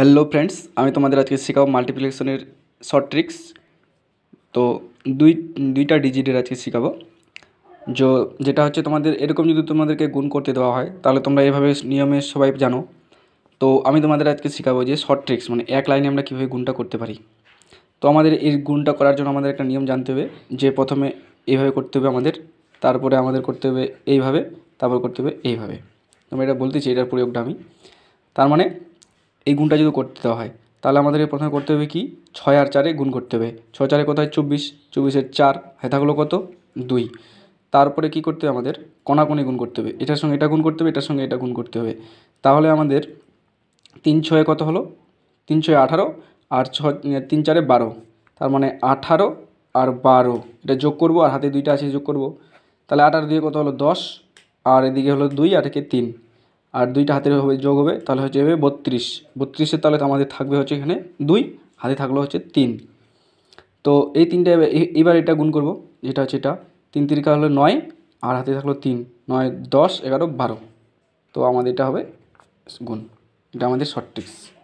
hello friends আমি তোমাদের আজকে শেখাবো মাল্টিপ্লিকেশনের শর্ট ট্রিক্স তো দুই দুইটা ডিজিটের আজকে শেখাবো যো যেটা হচ্ছে তোমাদের এরকম যদি তোমাদেরকে গুণ করতে দেওয়া হয় তাহলে তোমরা এভাবে নিয়মে সবাই জানো তো আমি তোমাদের আজকে শেখাবো যে শর্ট ট্রিক্স মানে এক লাইনে আমরা কীভাবে গুণটা করতে পারি তো আমাদের এই গুণটা করার জন্য আমাদের একটা নিয়ম জানতে হবে যে প্রথমে এইভাবে করতে হবে আমাদের তারপরে আমাদের করতে হবে এইভাবে তারপর করতে হবে এইভাবে তোমরা এটা বলতে চাই এটার প্রয়োগটা আমি তার মানে এই গুণটা যদি করতে দেওয়া হয় তাহলে আমাদেরকে প্রথমে করতে হবে কী ছয় আর চারে গুণ করতে হবে ছয় চারে কোথায় চব্বিশ চব্বিশের চার হ্যাঁ থাকলো কত দুই তারপরে কী করতে হবে আমাদের কোনাকোনি গুণ করতে হবে এটার সঙ্গে এটা গুণ করতে হবে এটার সঙ্গে এটা গুণ করতে হবে তাহলে আমাদের তিন ছয়ে কত হলো তিন ছয় আঠারো আর ছ তিন চারে বারো তার মানে আঠারো আর বারো এটা যোগ করবো আর হাতে দুইটা আছে যোগ করবো তাহলে আঠারো দিয়ে দুয়ে কত হলো দশ আর এদিকে হলো দুই আর একে তিন আর দুইটা হাতের হবে যোগ হবে তাহলে হচ্ছে যাবে বত্রিশ বত্রিশের তাহলে আমাদের থাকবে হচ্ছে এখানে দুই হাতে থাকলো হচ্ছে তিন তো এই তিনটা এবার এটা গুণ করব যেটা হচ্ছে এটা তিন তিরিকা হলো নয় আর হাতে থাকলো তিন নয় দশ এগারো বারো তো আমাদের এটা হবে গুণ এটা আমাদের শর্ট ট্রিক্স